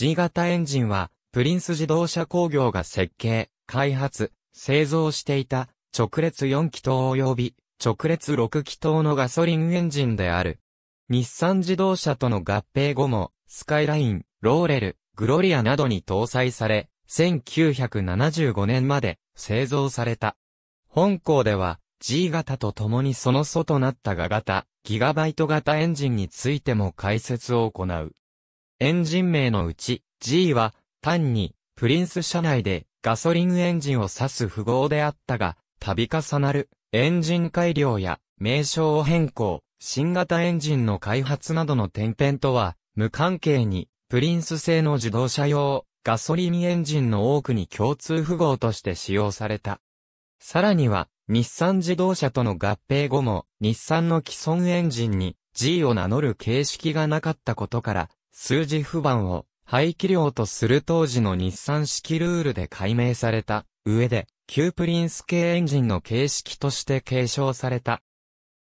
G 型エンジンは、プリンス自動車工業が設計、開発、製造していた、直列4気筒及び、直列6気筒のガソリンエンジンである。日産自動車との合併後も、スカイライン、ローレル、グロリアなどに搭載され、1975年まで製造された。本校では G 型と共にその祖となったガ型、ギガバイト型エンジンについても解説を行う。エンジン名のうち、G は、単に、プリンス社内で、ガソリンエンジンを指す符号であったが、度重なる、エンジン改良や、名称を変更、新型エンジンの開発などの点々とは、無関係に、プリンス製の自動車用、ガソリンエンジンの多くに共通符号として使用された。さらには、日産自動車との合併後も、日産の既存エンジンに G を名乗る形式がなかったことから、数字不番を排気量とする当時の日産式ルールで解明された上で、旧プリンス系エンジンの形式として継承された。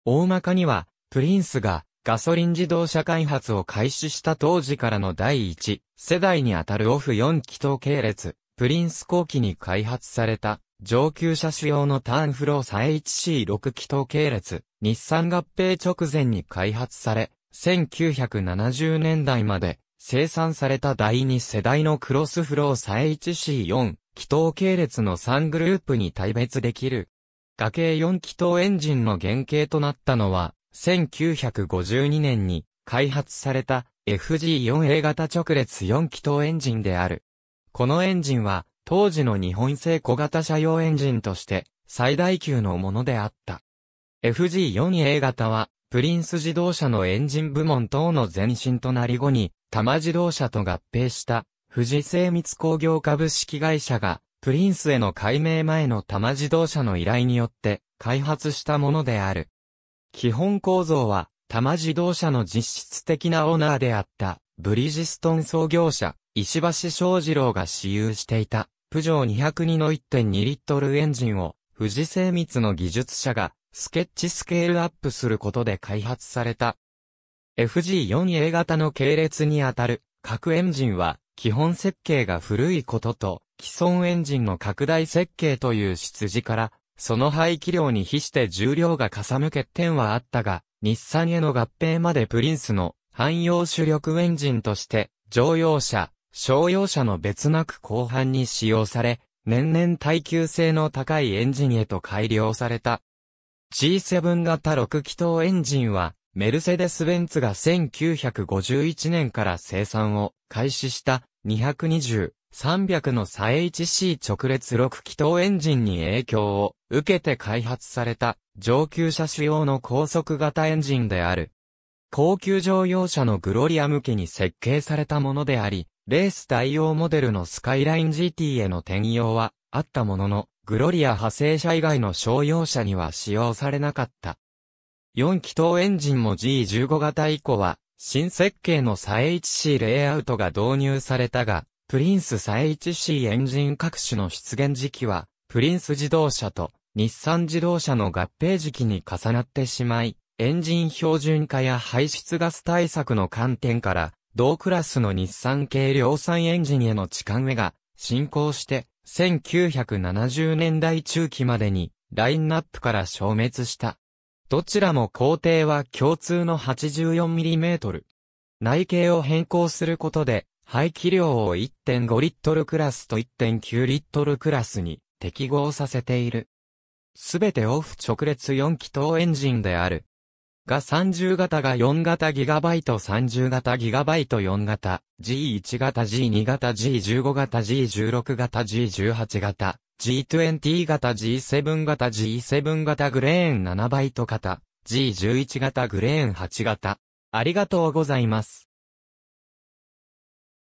大まかには、プリンスがガソリン自動車開発を開始した当時からの第一世代にあたるオフ4気筒系列、プリンス後期に開発された上級車主用のターンフローサ HC6 気筒系列、日産合併直前に開発され、1970年代まで生産された第2世代のクロスフロー再1 c 4気筒系列の3グループに対別できる。画系4気筒エンジンの原型となったのは、1952年に開発された FG4A 型直列4気筒エンジンである。このエンジンは、当時の日本製小型車用エンジンとして、最大級のものであった。FG4A 型は、プリンス自動車のエンジン部門等の前身となり後に、多摩自動車と合併した、富士精密工業株式会社が、プリンスへの改名前の多摩自動車の依頼によって、開発したものである。基本構造は、多摩自動車の実質的なオーナーであった、ブリジストン創業者、石橋正二郎が使用していた、プジョー202の1.2リットルエンジンを、富士精密の技術者がスケッチスケールアップすることで開発された。FG4A 型の系列にあたる各エンジンは基本設計が古いことと既存エンジンの拡大設計という出自からその排気量に比して重量がかさむ欠点はあったが日産への合併までプリンスの汎用主力エンジンとして乗用車、商用車の別なく後半に使用され年々耐久性の高いエンジンへと改良された。G7 型6気筒エンジンは、メルセデス・ベンツが1951年から生産を開始した220、300のサ HC 直列6気筒エンジンに影響を受けて開発された上級車主用の高速型エンジンである。高級乗用車のグロリア向けに設計されたものであり、レース対応モデルのスカイライン GT への転用はあったものの、グロリア派生車以外の商用車には使用されなかった。4気筒エンジンも G15 型以降は、新設計のサエ 1C レイアウトが導入されたが、プリンスサエ 1C エンジン各種の出現時期は、プリンス自動車と日産自動車の合併時期に重なってしまい、エンジン標準化や排出ガス対策の観点から、同クラスの日産系量産エンジンへの置換えが進行して、1970年代中期までにラインナップから消滅した。どちらも工程は共通の 84mm。内径を変更することで、排気量を1.5リットルクラスと1.9リットルクラスに適合させている。すべてオフ直列4気筒エンジンである。が30型が4型ギガバイト30型ギガバイト4型 G1 型 G2 型 G15 型 G16 型 G18 型 G20 型 G7 型 G7 型グレーン7バイト型 G11 型グレーン8型ありがとうございます。